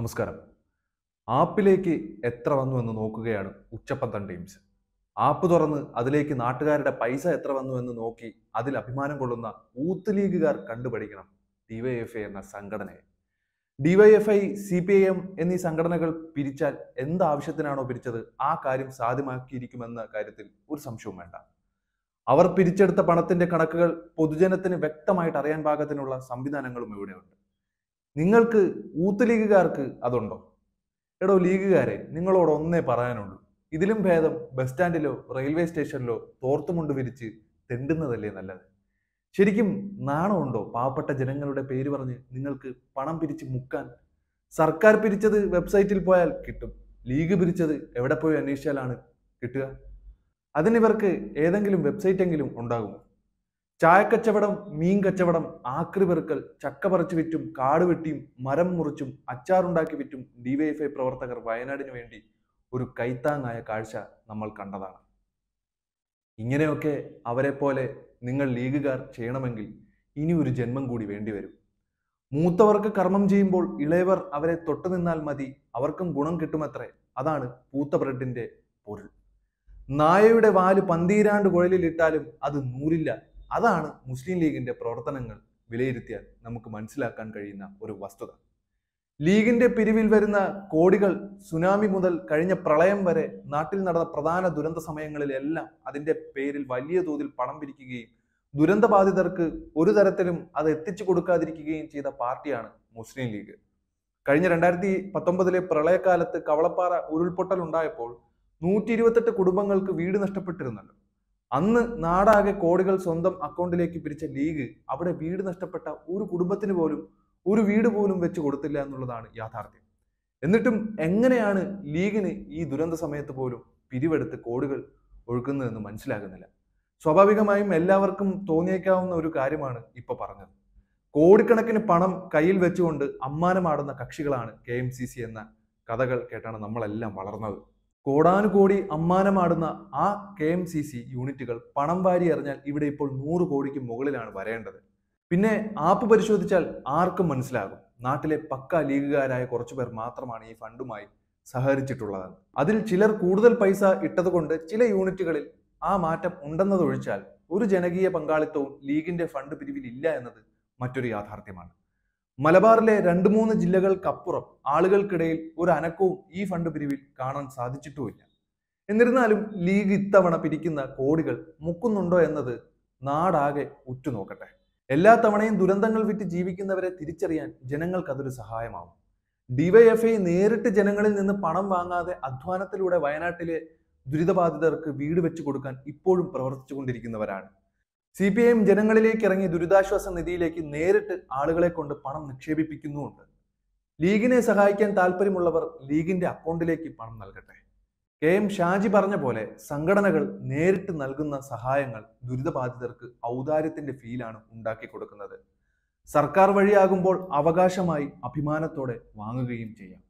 നമസ്കാരം ആപ്പിലേക്ക് എത്ര വന്നു എന്ന് നോക്കുകയാണ് ഉച്ചപ്പന്തൻ ടീംസ് ആപ്പ് തുറന്ന് അതിലേക്ക് നാട്ടുകാരുടെ പൈസ എത്ര വന്നു എന്ന് നോക്കി അതിൽ അഭിമാനം കൊള്ളുന്ന ഊത്ത് ലീഗുകാർ കണ്ടുപഠിക്കണം ഡിവൈഎഫ്ഐ എന്ന സംഘടനയെ ഡിവൈഎഫ്ഐ സി പി ഐ എം എന്നീ സംഘടനകൾ പിരിച്ചാൽ എന്ത് ആവശ്യത്തിനാണോ പിരിച്ചത് ആ കാര്യം സാധ്യമാക്കിയിരിക്കുമെന്ന കാര്യത്തിൽ ഒരു സംശയവും വേണ്ട അവർ പിരിച്ചെടുത്ത പണത്തിന്റെ കണക്കുകൾ പൊതുജനത്തിന് വ്യക്തമായിട്ട് അറിയാൻ പാകത്തിനുള്ള സംവിധാനങ്ങളും ഇവിടെയുണ്ട് നിങ്ങൾക്ക് ഊത്ത് ലീഗുകാർക്ക് അതുണ്ടോ എടോ ലീഗുകാരെ നിങ്ങളോട് ഒന്നേ പറയാനുള്ളൂ ഇതിലും ഭേദം ബസ് സ്റ്റാൻഡിലോ റെയിൽവേ സ്റ്റേഷനിലോ തോർത്തുമുണ്ട് വിരിച്ച് തെണ്ടുന്നതല്ലേ നല്ലത് ശരിക്കും നാണമുണ്ടോ പാവപ്പെട്ട ജനങ്ങളുടെ പേര് പറഞ്ഞ് നിങ്ങൾക്ക് പണം പിരിച്ച് മുക്കാൻ സർക്കാർ പിരിച്ചത് വെബ്സൈറ്റിൽ പോയാൽ കിട്ടും ലീഗ് പിരിച്ചത് എവിടെ പോയി അന്വേഷിച്ചാലാണ് കിട്ടുക അതിനിവർക്ക് ഏതെങ്കിലും വെബ്സൈറ്റെങ്കിലും ഉണ്ടാകുമോ ചായക്കച്ചവടം മീൻ കച്ചവടം ആക്രി പെറുക്കൽ ചക്ക പറിച്ചു വിറ്റും കാട് വെട്ടിയും മരം മുറിച്ചും അച്ചാറുണ്ടാക്കി വിറ്റും ഡിവൈഎഫ്ഐ പ്രവർത്തകർ വയനാടിന് വേണ്ടി ഒരു കൈത്താങ്ങായ കാഴ്ച നമ്മൾ കണ്ടതാണ് ഇങ്ങനെയൊക്കെ അവരെ പോലെ നിങ്ങൾ ലീഗുകാർ ചെയ്യണമെങ്കിൽ ഇനി ഒരു ജന്മം കൂടി വേണ്ടിവരും മൂത്തവർക്ക് കർമ്മം ചെയ്യുമ്പോൾ ഇളയവർ അവരെ തൊട്ടു നിന്നാൽ മതി അവർക്കും ഗുണം കിട്ടുമത്രേ അതാണ് പൂത്ത ബ്രെഡിന്റെ പൊരുൾ നായയുടെ വാല് പന്തീരാണ്ട് കുഴലിലിട്ടാലും അത് നൂലില്ല അതാണ് മുസ്ലിം ലീഗിന്റെ പ്രവർത്തനങ്ങൾ വിലയിരുത്തിയാൽ നമുക്ക് മനസ്സിലാക്കാൻ കഴിയുന്ന ഒരു വസ്തുത ലീഗിന്റെ പിരിവിൽ വരുന്ന കോടികൾ സുനാമി മുതൽ കഴിഞ്ഞ പ്രളയം വരെ നാട്ടിൽ നടന്ന പ്രധാന ദുരന്ത സമയങ്ങളിലെല്ലാം അതിന്റെ പേരിൽ വലിയ തോതിൽ പണം പിരിക്കുകയും ദുരന്തബാധിതർക്ക് ഒരു തരത്തിലും അത് എത്തിച്ചു കൊടുക്കാതിരിക്കുകയും ചെയ്ത പാർട്ടിയാണ് മുസ്ലിം ലീഗ് കഴിഞ്ഞ രണ്ടായിരത്തി പത്തൊമ്പതിലെ പ്രളയകാലത്ത് കവളപ്പാറ ഉരുൾപൊട്ടൽ ഉണ്ടായപ്പോൾ നൂറ്റി ഇരുപത്തെട്ട് കുടുംബങ്ങൾക്ക് വീട് നഷ്ടപ്പെട്ടിരുന്നല്ലോ അന്ന് നാടാകെ കോടികൾ സ്വന്തം അക്കൗണ്ടിലേക്ക് പിരിച്ച ലീഗ് അവിടെ വീട് നഷ്ടപ്പെട്ട ഒരു കുടുംബത്തിന് പോലും ഒരു വീട് പോലും വെച്ച് കൊടുത്തില്ല എന്നുള്ളതാണ് യാഥാർത്ഥ്യം എന്നിട്ടും എങ്ങനെയാണ് ലീഗിന് ഈ ദുരന്ത സമയത്ത് പോലും പിരിവെടുത്ത് കോടികൾ ഒഴുക്കുന്നതെന്ന് മനസ്സിലാകുന്നില്ല സ്വാഭാവികമായും എല്ലാവർക്കും തോന്നിയേക്കാവുന്ന ഒരു കാര്യമാണ് ഇപ്പൊ പറഞ്ഞത് കോടിക്കണക്കിന് പണം കയ്യിൽ വെച്ചുകൊണ്ട് അമ്മാനമാടുന്ന കക്ഷികളാണ് കെ എന്ന കഥകൾ കേട്ടാണ് നമ്മളെല്ലാം വളർന്നത് കോടാനുകോടി അമ്മാനമാടുന്ന ആ കെ എം സി സി യൂണിറ്റുകൾ പണം വാരി എറിഞ്ഞാൽ ഇവിടെ ഇപ്പോൾ നൂറ് കോടിക്ക് മുകളിലാണ് വരേണ്ടത് പിന്നെ ആപ്പ് പരിശോധിച്ചാൽ ആർക്കും മനസ്സിലാകും നാട്ടിലെ പക്ക ലീഗുകാരായ കുറച്ചു പേർ മാത്രമാണ് ഈ ഫണ്ടുമായി സഹകരിച്ചിട്ടുള്ളത് അതിൽ ചിലർ കൂടുതൽ പൈസ ഇട്ടതുകൊണ്ട് ചില യൂണിറ്റുകളിൽ ആ മാറ്റം ഉണ്ടെന്നതൊഴിച്ചാൽ ഒരു ജനകീയ പങ്കാളിത്തവും ലീഗിന്റെ ഫണ്ട് പിരിവിലില്ല എന്നത് മറ്റൊരു യാഥാർത്ഥ്യമാണ് മലബാറിലെ രണ്ട് മൂന്ന് ജില്ലകൾക്കപ്പുറം ആളുകൾക്കിടയിൽ ഒരു അനക്കവും ഈ ഫണ്ട് പിരിവിൽ കാണാൻ സാധിച്ചിട്ടുമില്ല എന്നിരുന്നാലും ലീഗ് ഇത്തവണ പിരിക്കുന്ന കോടികൾ മുക്കുന്നുണ്ടോ എന്നത് നാടാകെ ഉറ്റുനോക്കട്ടെ എല്ലാ തവണയും ദുരന്തങ്ങൾ വിറ്റ് ജീവിക്കുന്നവരെ തിരിച്ചറിയാൻ ജനങ്ങൾക്കതൊരു സഹായമാവും ഡിവൈഎഫ്ഐ നേരിട്ട് ജനങ്ങളിൽ നിന്ന് പണം വാങ്ങാതെ അധ്വാനത്തിലൂടെ വയനാട്ടിലെ ദുരിതബാധിതർക്ക് വീട് വെച്ചു കൊടുക്കാൻ ഇപ്പോഴും പ്രവർത്തിച്ചുകൊണ്ടിരിക്കുന്നവരാണ് സി പി ഐ എം ജനങ്ങളിലേക്ക് ഇറങ്ങി ദുരിതാശ്വാസ നിധിയിലേക്ക് നേരിട്ട് ആളുകളെ കൊണ്ട് പണം നിക്ഷേപിപ്പിക്കുന്നുമുണ്ട് ലീഗിനെ സഹായിക്കാൻ താല്പര്യമുള്ളവർ ലീഗിന്റെ അക്കൗണ്ടിലേക്ക് പണം നൽകട്ടെ കെ എം ഷാജി പറഞ്ഞ പോലെ സംഘടനകൾ നേരിട്ട് നൽകുന്ന സഹായങ്ങൾ ദുരിതബാധിതർക്ക് ഔദാര്യത്തിന്റെ ഫീലാണ് ഉണ്ടാക്കി കൊടുക്കുന്നത് സർക്കാർ വഴിയാകുമ്പോൾ അവകാശമായി അഭിമാനത്തോടെ വാങ്ങുകയും ചെയ്യാം